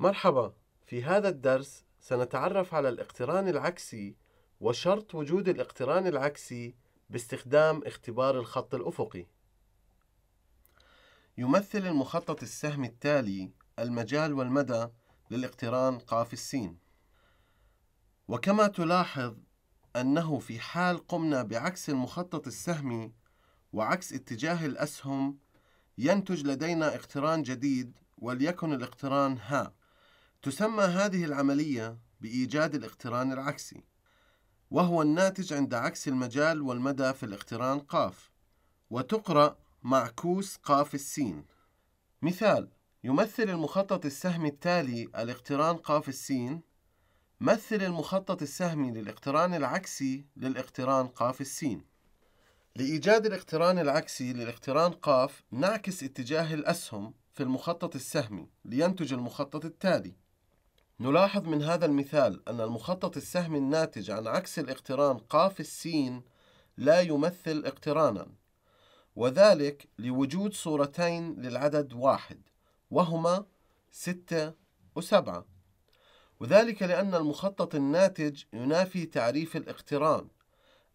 مرحبا في هذا الدرس سنتعرف على الاقتران العكسي وشرط وجود الاقتران العكسي باستخدام اختبار الخط الأفقي يمثل المخطط السهم التالي المجال والمدى للاقتران قاف السين وكما تلاحظ أنه في حال قمنا بعكس المخطط السهمي وعكس اتجاه الأسهم ينتج لدينا اقتران جديد وليكن الاقتران ها تسمى هذه العملية بإيجاد الاقتران العكسي وهو الناتج عند عكس المجال والمدى في الاقتران قاف وتقرأ معكوس قاف السين مثال يمثل المخطط السهمي التالي الاقتران قاف السين مثل المخطط السهمي للاقتران العكسي للاقتران قاف السين لإيجاد الاقتران العكسي للاقتران قاف نعكس اتجاه الأسهم في المخطط السهمي لينتج المخطط التالي نلاحظ من هذا المثال أن المخطط السهم الناتج عن عكس الاقتران قاف السين لا يمثل اقترانا وذلك لوجود صورتين للعدد واحد وهما ستة وسبعة وذلك لأن المخطط الناتج ينافي تعريف الاقتران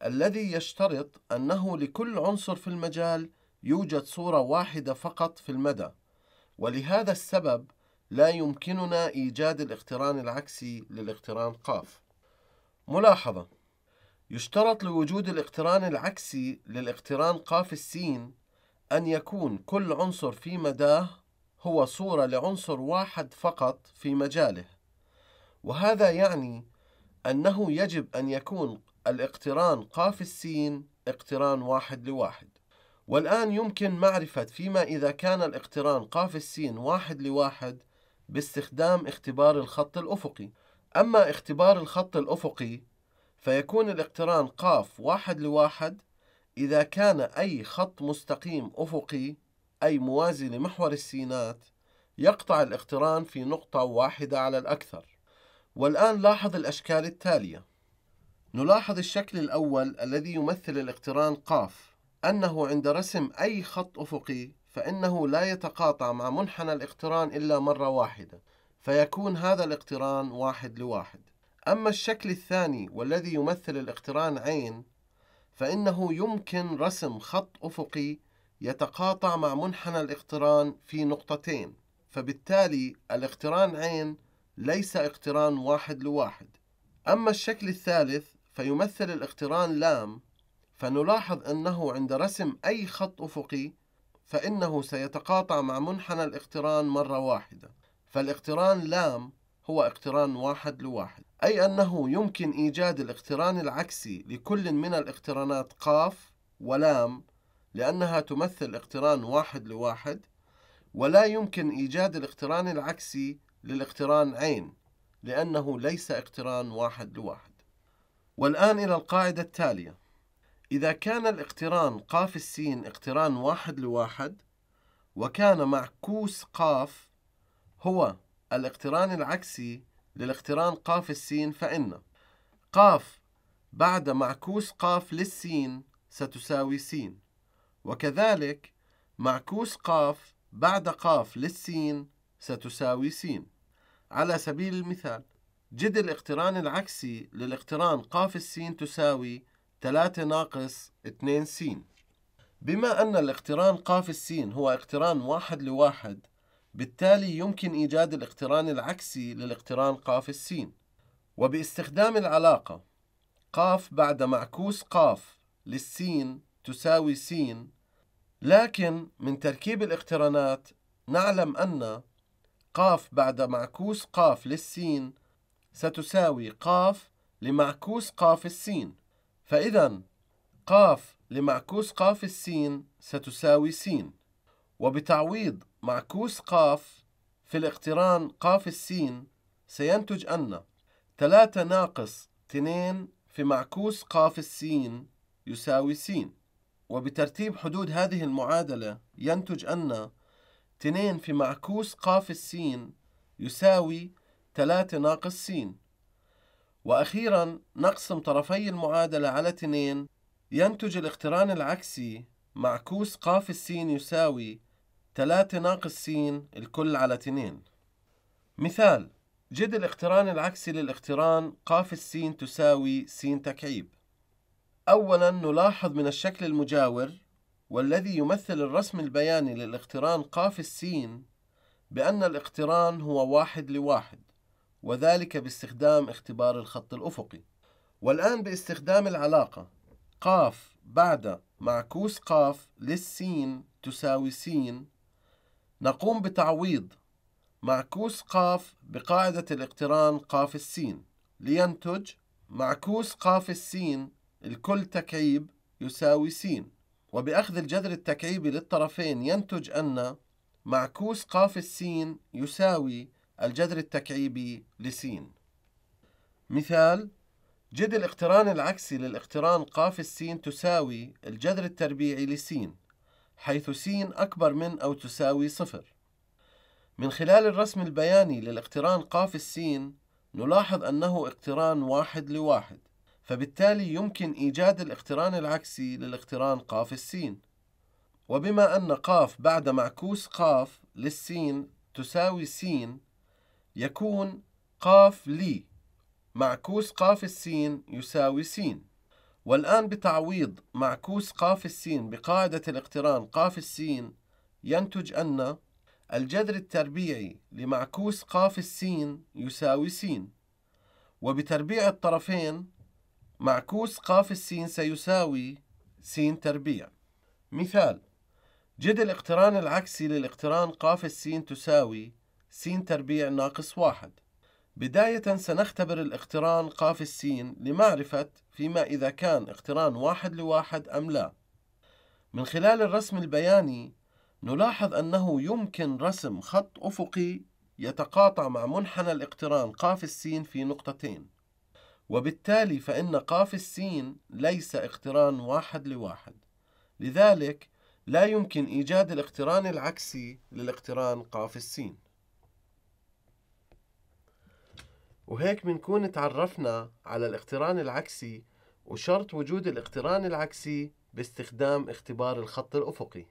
الذي يشترط أنه لكل عنصر في المجال يوجد صورة واحدة فقط في المدى ولهذا السبب لا يمكننا إيجاد الاقتران العكسي للاقتران قاف ملاحظة يشترط لوجود الاقتران العكسي للاقتران قاف السين أن يكون كل عنصر في مداه هو صورة لعنصر واحد فقط في مجاله وهذا يعني أنه يجب أن يكون الاقتران قاف السين اقتران واحد لواحد والآن يمكن معرفة فيما إذا كان الاقتران قاف السين واحد لواحد باستخدام اختبار الخط الأفقي أما اختبار الخط الأفقي فيكون الاقتران قاف واحد لواحد إذا كان أي خط مستقيم أفقي أي موازي لمحور السينات يقطع الاقتران في نقطة واحدة على الأكثر والآن لاحظ الأشكال التالية نلاحظ الشكل الأول الذي يمثل الاقتران قاف أنه عند رسم أي خط أفقي فإنه لا يتقاطع مع منحنى الاقتران إلا مرة واحدة فيكون هذا الاقتران واحد لواحد أما الشكل الثاني والذي يمثل الاقتران عين فإنه يمكن رسم خط أفقي يتقاطع مع منحنى الاقتران في نقطتين فبالتالي الاقتران عين ليس اقتران واحد لواحد أما الشكل الثالث فيمثل الاقتران لام فنلاحظ أنه عند رسم أي خط أفقي فإنه سيتقاطع مع منحنى الاقتران مرة واحدة فالاقتران لام هو اقتران واحد لواحد أي أنه يمكن إيجاد الاقتران العكسي لكل من الاقترانات قاف ولام لأنها تمثل اقتران واحد لواحد ولا يمكن إيجاد الاقتران العكسي للاقتران عين لأنه ليس اقتران واحد لواحد والآن إلى القاعدة التالية إذا كان الاقتران قاف السين اقتران واحد لواحد وكان معكوس قاف هو الاقتران العكسي للاقتران قاف السين فإن قاف بعد معكوس قاف للسين ستساوي سين وكذلك معكوس قاف بعد قاف للسين ستساوي سين على سبيل المثال جد الاقتران العكسي للاقتران قاف السين تساوي 3 ناقص 2 س بما أن الاقتران قاف السين هو اقتران واحد لواحد بالتالي يمكن إيجاد الاقتران العكسي للاقتران قاف السين وباستخدام العلاقة قاف بعد معكوس قاف للسين تساوي سين لكن من تركيب الاقترانات نعلم أن قاف بعد معكوس قاف للسين ستساوي قاف لمعكوس قاف السين فإذا قاف لمعكوس قاف السين ستساوي سين وبتعويض معكوس قاف في الاقتران قاف السين سينتج أن 3 ناقص 2 في معكوس قاف السين يساوي سين وبترتيب حدود هذه المعادلة ينتج أن 2 في معكوس قاف السين يساوي 3 ناقص سين وأخيرا نقسم طرفي المعادلة على 2 ينتج الاقتران العكسي معكوس قاف السين يساوي 3 ناقص سين الكل على 2 مثال جد الاقتران العكسي للاقتران قاف السين تساوي س تكعيب أولا نلاحظ من الشكل المجاور والذي يمثل الرسم البياني للاقتران قاف السين بأن الاقتران هو واحد لواحد وذلك باستخدام اختبار الخط الأفقي والآن باستخدام العلاقة قاف بعد معكوس قاف للسين تساوي سين نقوم بتعويض معكوس قاف بقاعدة الاقتران قاف السين لينتج معكوس قاف السين الكل تكعيب يساوي سين وبأخذ الجذر التكعيبي للطرفين ينتج أن معكوس قاف السين يساوي الجذر التكعيبي لسين مثال جد الاقتران العكسي للاقتران قاف السين تساوي الجذر التربيعي لسين حيث سين أكبر من أو تساوي صفر من خلال الرسم البياني للاقتران قاف السين نلاحظ أنه اقتران واحد لواحد فبالتالي يمكن إيجاد الاقتران العكسي للاقتران قاف السين وبما أن قاف بعد معكوس قاف للسين تساوي سين يكون قاف لي معكوس قاف السين يساوي سين والآن بتعويض معكوس قاف السين بقاعدة الاقتران قاف السين ينتج أن الجذر التربيعي لمعكوس قاف السين يساوي سين وبتربيع الطرفين معكوس قاف السين سيساوي سين تربيع مثال جد الاقتران العكسي للاقتران قاف السين تساوي س تربيع ناقص واحد بداية سنختبر الاقتران قاف السين لمعرفة فيما إذا كان اقتران واحد لواحد أم لا من خلال الرسم البياني نلاحظ أنه يمكن رسم خط أفقي يتقاطع مع منحنى الاقتران قاف السين في نقطتين وبالتالي فإن قاف السين ليس اقتران واحد لواحد لذلك لا يمكن إيجاد الاقتران العكسي للاقتران قاف السين وهيك بنكون تعرفنا على الاقتران العكسي وشرط وجود الاقتران العكسي باستخدام اختبار الخط الأفقي